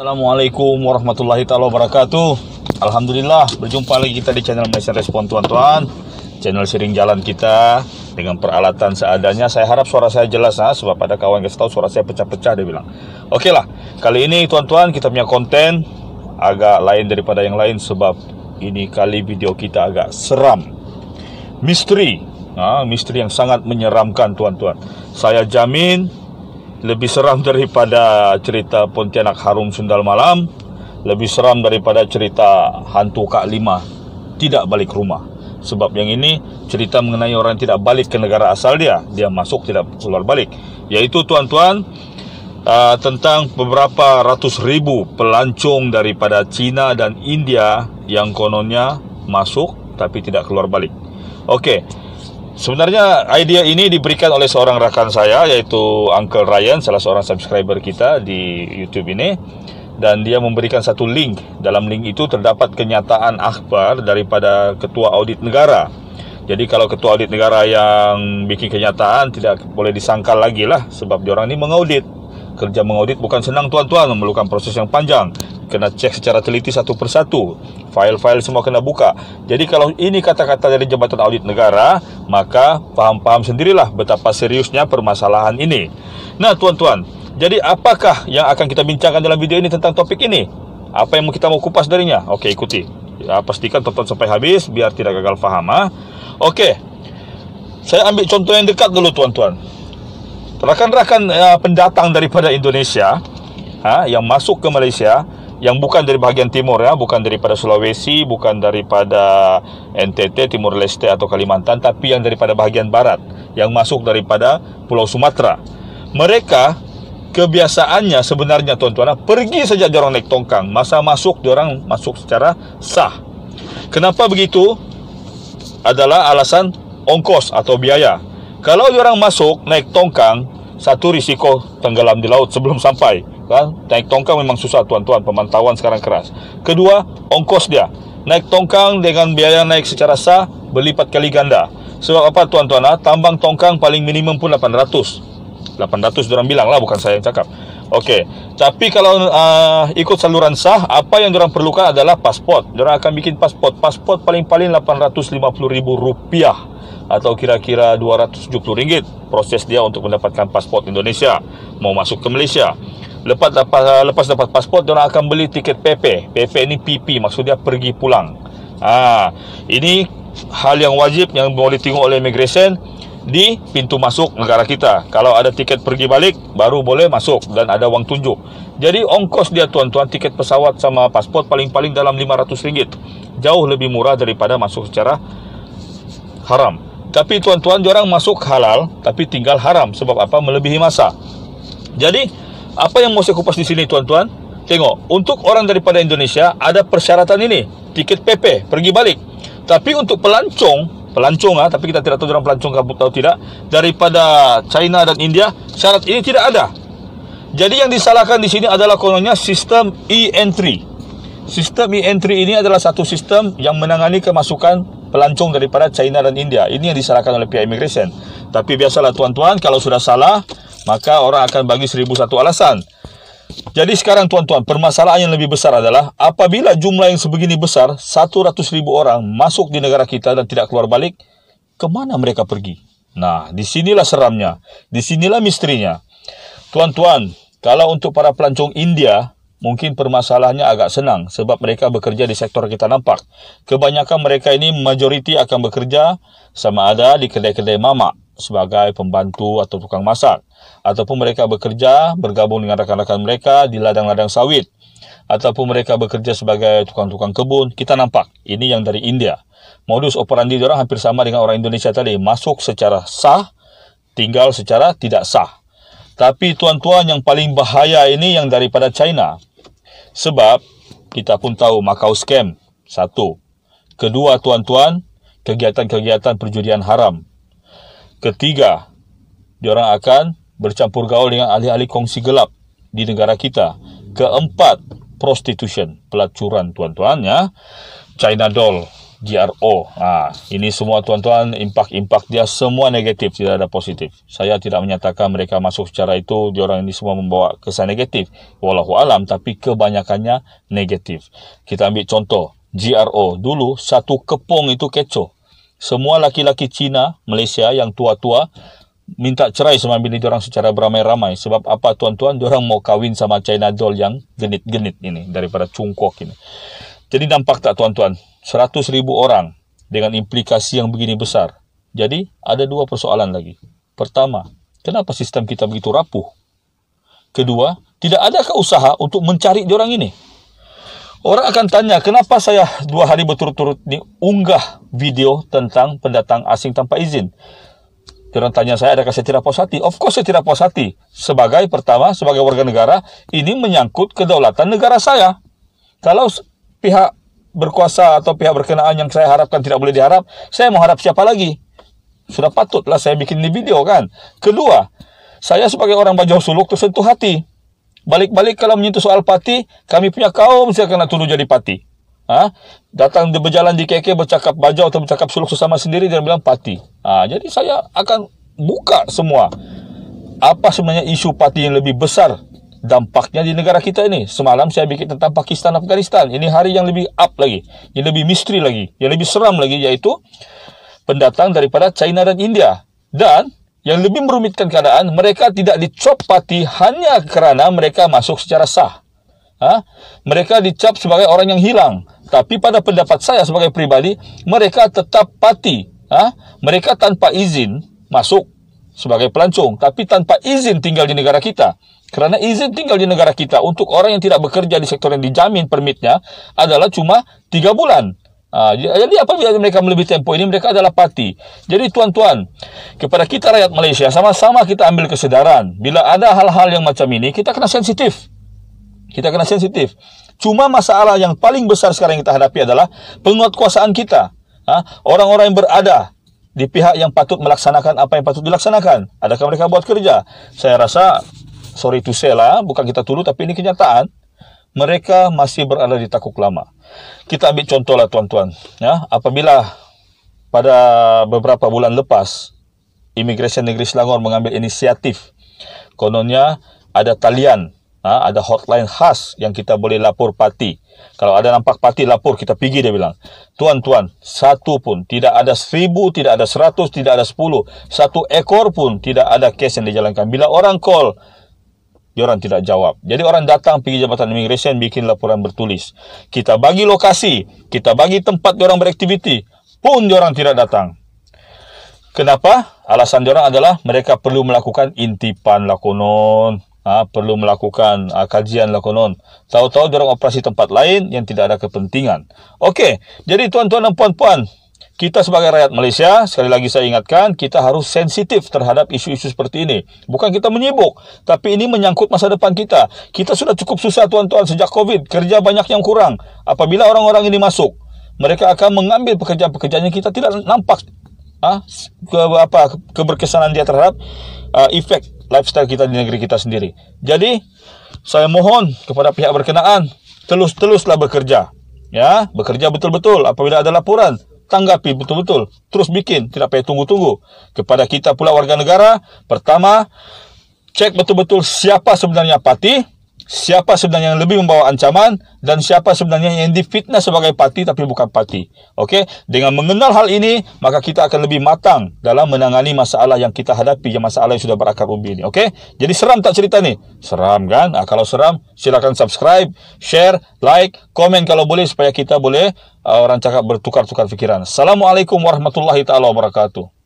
Assalamualaikum warahmatullahi taala wabarakatuh. Alhamdulillah berjumpa lagi kita di channel Malaysia Respon tuan-tuan. Channel sering jalan kita dengan peralatan seadanya. Saya harap suara saya jelas nah, sebab ada kawan kasih tahu suara saya pecah-pecah dia bilang. Oke lah, kali ini tuan-tuan kita punya konten agak lain daripada yang lain sebab ini kali video kita agak seram. Misteri, nah, misteri yang sangat menyeramkan tuan-tuan. Saya jamin lebih seram daripada cerita Pontianak Harum Sundal Malam lebih seram daripada cerita hantu Kak Lima tidak balik rumah sebab yang ini cerita mengenai orang tidak balik ke negara asal dia dia masuk tidak keluar balik yaitu tuan-tuan uh, tentang beberapa ratus ribu pelancong daripada China dan India yang kononnya masuk tapi tidak keluar balik Okay. Sebenarnya idea ini diberikan oleh seorang rakan saya yaitu Uncle Ryan salah seorang subscriber kita di YouTube ini dan dia memberikan satu link. Dalam link itu terdapat kenyataan akhbar daripada ketua audit negara. Jadi kalau ketua audit negara yang bikin kenyataan tidak boleh disangkal lagi lah sebab dia orang ini mengaudit kerja mengaudit bukan senang tuan-tuan memerlukan proses yang panjang kena cek secara teliti satu persatu file-file semua kena buka jadi kalau ini kata-kata dari Jabatan Audit Negara maka faham-faham sendirilah betapa seriusnya permasalahan ini nah tuan-tuan jadi apakah yang akan kita bincangkan dalam video ini tentang topik ini? Apa yang kita mau kupas darinya? Oke, ikuti. Ya, pastikan tonton sampai habis biar tidak gagal faham. Ha? Ah. Oke, saya ambil contoh yang dekat dulu tuan-tuan rakan-rakan uh, pendatang daripada Indonesia ha, yang masuk ke Malaysia yang bukan dari bahagian timur ya, bukan daripada Sulawesi, bukan daripada NTT, Timur Leste atau Kalimantan, tapi yang daripada bahagian barat, yang masuk daripada Pulau Sumatera. Mereka kebiasaannya sebenarnya tuan-tuan pergi saja orang naik tongkang, masa masuk orang masuk secara sah. Kenapa begitu? Adalah alasan ongkos atau biaya. Kalau orang masuk naik tongkang, satu risiko tenggelam di laut sebelum sampai kan naik tongkang memang susah tuan-tuan pemantauan sekarang keras kedua ongkos dia naik tongkang dengan biaya naik secara sah berlipat kali ganda sebab apa tuan-tuan ah, tambang tongkang paling minimum pun 800 800 orang bilang lah bukan saya yang cakap Okey, tapi kalau uh, ikut saluran sah, apa yang diorang perlukan adalah pasport. Diorang akan bikin pasport. Pasport paling-paling 850 ribu rupiah atau kira-kira rm ringgit proses dia untuk mendapatkan pasport Indonesia mau masuk ke Malaysia lepas dapat ah, lepas dapat pasport dia akan beli tiket PP PP ini PP maksudnya pergi pulang ah ha, ini hal yang wajib yang boleh tengok oleh immigration di pintu masuk negara kita kalau ada tiket pergi balik baru boleh masuk dan ada wang tunjuk jadi ongkos dia tuan-tuan tiket pesawat sama pasport paling-paling dalam RM500 jauh lebih murah daripada masuk secara haram tapi tuan-tuan diorang masuk halal tapi tinggal haram sebab apa? Melebihi masa. Jadi apa yang mau saya kupas di sini tuan-tuan? Tengok, untuk orang daripada Indonesia ada persyaratan ini, tiket PP pergi balik. Tapi untuk pelancong, pelancong ah, tapi kita tidak tahu orang pelancong kamu tahu tidak daripada China dan India, syarat ini tidak ada. Jadi yang disalahkan di sini adalah kononnya sistem e-entry. Sistem e-entry ini adalah satu sistem yang menangani kemasukan pelancong daripada China dan India. Ini yang disalahkan oleh pihak immigration. Tapi biasalah tuan-tuan, kalau sudah salah, maka orang akan bagi seribu satu alasan. Jadi sekarang tuan-tuan, permasalahan yang lebih besar adalah apabila jumlah yang sebegini besar, 100 ribu orang masuk di negara kita dan tidak keluar balik, kemana mereka pergi? Nah, disinilah seramnya. disinilah misterinya. Tuan-tuan, kalau untuk para pelancong India, mungkin permasalahannya agak senang sebab mereka bekerja di sektor kita nampak. Kebanyakan mereka ini majoriti akan bekerja sama ada di kedai-kedai mamak sebagai pembantu atau tukang masak ataupun mereka bekerja bergabung dengan rakan-rakan mereka di ladang-ladang sawit ataupun mereka bekerja sebagai tukang-tukang kebun kita nampak ini yang dari India modus operandi orang hampir sama dengan orang Indonesia tadi masuk secara sah tinggal secara tidak sah tapi tuan-tuan yang paling bahaya ini yang daripada China sebab kita pun tahu Macau scam. Satu. Kedua tuan-tuan, kegiatan-kegiatan perjudian haram. Ketiga, diorang akan bercampur gaul dengan ahli-ahli kongsi gelap di negara kita. Keempat, prostitution, pelacuran tuan-tuan ya. China doll, GRO. Ha, ini semua tuan-tuan, impak-impak dia semua negatif, tidak ada positif. Saya tidak menyatakan mereka masuk secara itu, Orang ini semua membawa kesan negatif. Walau alam, tapi kebanyakannya negatif. Kita ambil contoh, GRO. Dulu, satu kepung itu kecoh. Semua laki-laki Cina, Malaysia yang tua-tua, minta cerai sama bini orang secara beramai-ramai. Sebab apa tuan-tuan, diorang mau kawin sama China Doll yang genit-genit ini, daripada Cungkok ini. Jadi nampak tak tuan-tuan, 100 ribu orang dengan implikasi yang begini besar. Jadi ada dua persoalan lagi. Pertama, kenapa sistem kita begitu rapuh? Kedua, tidak adakah usaha untuk mencari orang ini? Orang akan tanya, kenapa saya dua hari berturut-turut ini unggah video tentang pendatang asing tanpa izin? Orang tanya saya, adakah saya tidak puas hati? Of course saya tidak puas hati. Sebagai pertama, sebagai warga negara, ini menyangkut kedaulatan negara saya. Kalau pihak berkuasa atau pihak berkenaan yang saya harapkan tidak boleh diharap, saya mau harap siapa lagi? Sudah patutlah saya bikin ini video kan. Kedua, saya sebagai orang baju Suluk tersentuh hati. Balik-balik kalau menyentuh soal pati, kami punya kaum saya kena tuduh jadi pati. Ah, ha? datang di berjalan di KK bercakap baju atau bercakap Suluk sesama sendiri dan bilang pati. Ah, ha, jadi saya akan buka semua apa sebenarnya isu pati yang lebih besar dampaknya di negara kita ini. Semalam saya bikin tentang Pakistan Afghanistan. Ini hari yang lebih up lagi, yang lebih misteri lagi, yang lebih seram lagi yaitu pendatang daripada China dan India. Dan yang lebih merumitkan keadaan, mereka tidak dicop pati hanya kerana mereka masuk secara sah. Ha? Mereka dicap sebagai orang yang hilang. Tapi pada pendapat saya sebagai pribadi, mereka tetap pati. Ha? Mereka tanpa izin masuk sebagai pelancong, tapi tanpa izin tinggal di negara kita. Karena izin tinggal di negara kita untuk orang yang tidak bekerja di sektor yang dijamin permitnya adalah cuma tiga bulan. Ah, jadi jadi biar mereka melebihi tempo ini mereka adalah pati. Jadi tuan-tuan, kepada kita rakyat Malaysia sama-sama kita ambil kesadaran. Bila ada hal-hal yang macam ini kita kena sensitif. Kita kena sensitif. Cuma masalah yang paling besar sekarang yang kita hadapi adalah penguatkuasaan kita. Ah, orang-orang yang berada di pihak yang patut melaksanakan apa yang patut dilaksanakan. Adakah mereka buat kerja? Saya rasa sorry to say lah, bukan kita tuduh tapi ini kenyataan, mereka masih berada di takuk lama. Kita ambil contoh lah tuan-tuan. Ya, apabila pada beberapa bulan lepas, Immigration Negeri Selangor mengambil inisiatif, kononnya ada talian, ha, ada hotline khas yang kita boleh lapor pati. Kalau ada nampak pati lapor, kita pergi dia bilang. Tuan-tuan, satu pun, tidak ada seribu, tidak ada seratus, tidak ada sepuluh, satu ekor pun tidak ada kes yang dijalankan. Bila orang call, dia orang tidak jawab. Jadi orang datang pergi Jabatan Immigration bikin laporan bertulis. Kita bagi lokasi, kita bagi tempat dia orang beraktiviti, pun dia orang tidak datang. Kenapa? Alasan dia orang adalah mereka perlu melakukan intipan lakonon, ha, perlu melakukan ha, kajian lakonon. Tahu-tahu dia orang operasi tempat lain yang tidak ada kepentingan. Okey, jadi tuan-tuan dan puan-puan, kita sebagai rakyat Malaysia, sekali lagi saya ingatkan, kita harus sensitif terhadap isu-isu seperti ini. Bukan kita menyibuk, tapi ini menyangkut masa depan kita. Kita sudah cukup susah tuan-tuan sejak COVID, kerja banyak yang kurang. Apabila orang-orang ini masuk, mereka akan mengambil pekerjaan-pekerjaan yang kita tidak nampak ah, ke apa keberkesanan dia terhadap uh, ah, efek lifestyle kita di negeri kita sendiri. Jadi saya mohon kepada pihak berkenaan terus-teruslah bekerja ya bekerja betul-betul apabila ada laporan tanggapi betul-betul. Terus bikin, tidak payah tunggu-tunggu. Kepada kita pula warga negara, pertama, cek betul-betul siapa sebenarnya parti, siapa sebenarnya yang lebih membawa ancaman dan siapa sebenarnya yang difitnah sebagai parti tapi bukan parti. Okey, dengan mengenal hal ini maka kita akan lebih matang dalam menangani masalah yang kita hadapi, yang masalah yang sudah berakar ubi ini. Okey, jadi seram tak cerita ni? Seram kan? Nah, kalau seram, silakan subscribe, share, like, komen kalau boleh supaya kita boleh uh, orang cakap bertukar-tukar fikiran. Assalamualaikum warahmatullahi taala wabarakatuh.